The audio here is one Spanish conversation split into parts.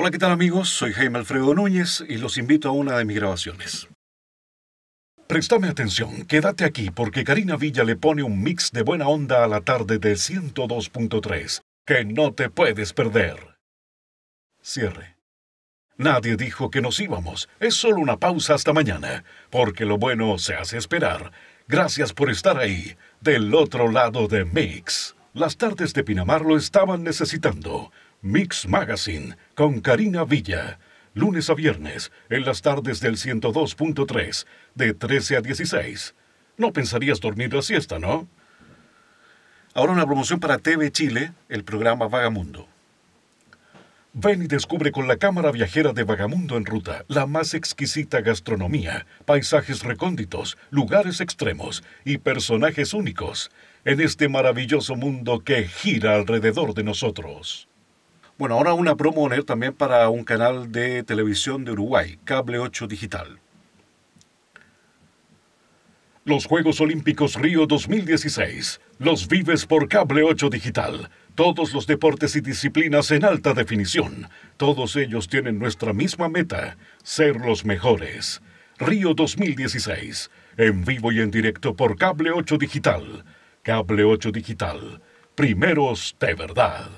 Hola, ¿qué tal amigos? Soy Jaime Alfredo Núñez y los invito a una de mis grabaciones. Préstame atención, quédate aquí porque Karina Villa le pone un mix de buena onda a la tarde de 102.3, que no te puedes perder. Cierre. Nadie dijo que nos íbamos, es solo una pausa hasta mañana, porque lo bueno se hace esperar. Gracias por estar ahí, del otro lado de Mix. Las tardes de Pinamar lo estaban necesitando. Mix Magazine con Karina Villa. Lunes a viernes, en las tardes del 102.3, de 13 a 16. No pensarías dormir la siesta, ¿no? Ahora una promoción para TV Chile, el programa Vagamundo. Ven y descubre con la cámara viajera de Vagamundo en Ruta la más exquisita gastronomía, paisajes recónditos, lugares extremos y personajes únicos en este maravilloso mundo que gira alrededor de nosotros. Bueno, ahora una promo también para un canal de televisión de Uruguay, Cable 8 Digital. Los Juegos Olímpicos Río 2016 los vives por Cable 8 Digital todos los deportes y disciplinas en alta definición. Todos ellos tienen nuestra misma meta, ser los mejores. Río 2016, en vivo y en directo por Cable 8 Digital. Cable 8 Digital, primeros de verdad.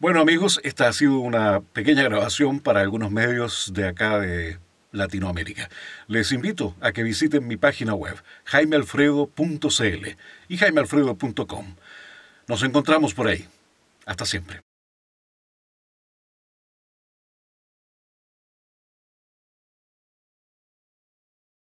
Bueno amigos, esta ha sido una pequeña grabación para algunos medios de acá de Latinoamérica. Les invito a que visiten mi página web, jaimealfredo.cl y jaimealfredo.com. Nos encontramos por ahí. Hasta siempre.